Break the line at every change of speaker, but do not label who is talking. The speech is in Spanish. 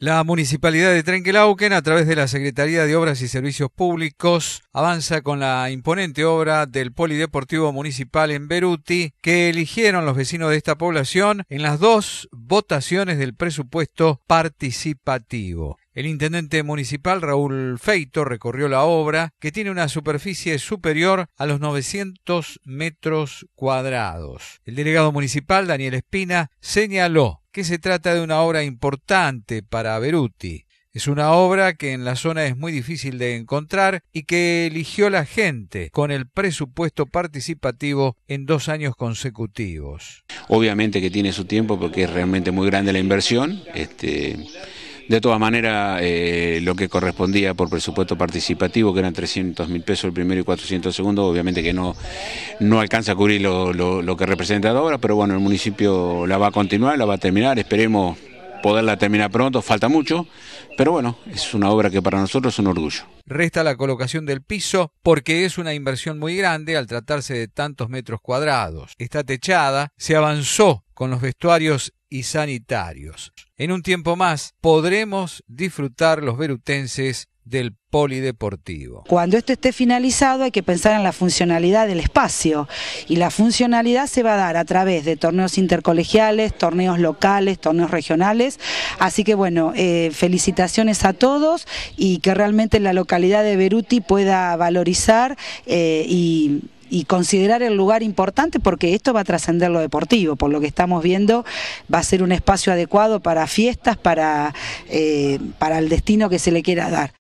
La Municipalidad de Trenquelauquen, a través de la Secretaría de Obras y Servicios Públicos, avanza con la imponente obra del Polideportivo Municipal en Beruti, que eligieron los vecinos de esta población en las dos votaciones del presupuesto participativo. El intendente municipal Raúl Feito recorrió la obra, que tiene una superficie superior a los 900 metros cuadrados. El delegado municipal Daniel Espina señaló que se trata de una obra importante para Beruti. Es una obra que en la zona es muy difícil de encontrar y que eligió la gente con el presupuesto participativo en dos años consecutivos.
Obviamente que tiene su tiempo porque es realmente muy grande la inversión. Este, de todas maneras, eh, lo que correspondía por presupuesto participativo, que eran 300 mil pesos el primero y 400 el segundo, obviamente que no, no alcanza a cubrir lo, lo que representa ahora, pero bueno, el municipio la va a continuar, la va a terminar, esperemos poderla terminar pronto, falta mucho, pero bueno, es una obra que para nosotros es un orgullo.
Resta la colocación del piso porque es una inversión muy grande al tratarse de tantos metros cuadrados. Está techada, se avanzó con los vestuarios y sanitarios. En un tiempo más podremos disfrutar los verutenses del polideportivo.
Cuando esto esté finalizado hay que pensar en la funcionalidad del espacio y la funcionalidad se va a dar a través de torneos intercolegiales, torneos locales, torneos regionales, así que bueno, eh, felicitaciones a todos y que realmente la localidad de Beruti pueda valorizar eh, y considerar el lugar importante porque esto va a trascender lo deportivo, por lo que estamos viendo va a ser un espacio adecuado para fiestas, para, eh, para el destino que se le quiera dar.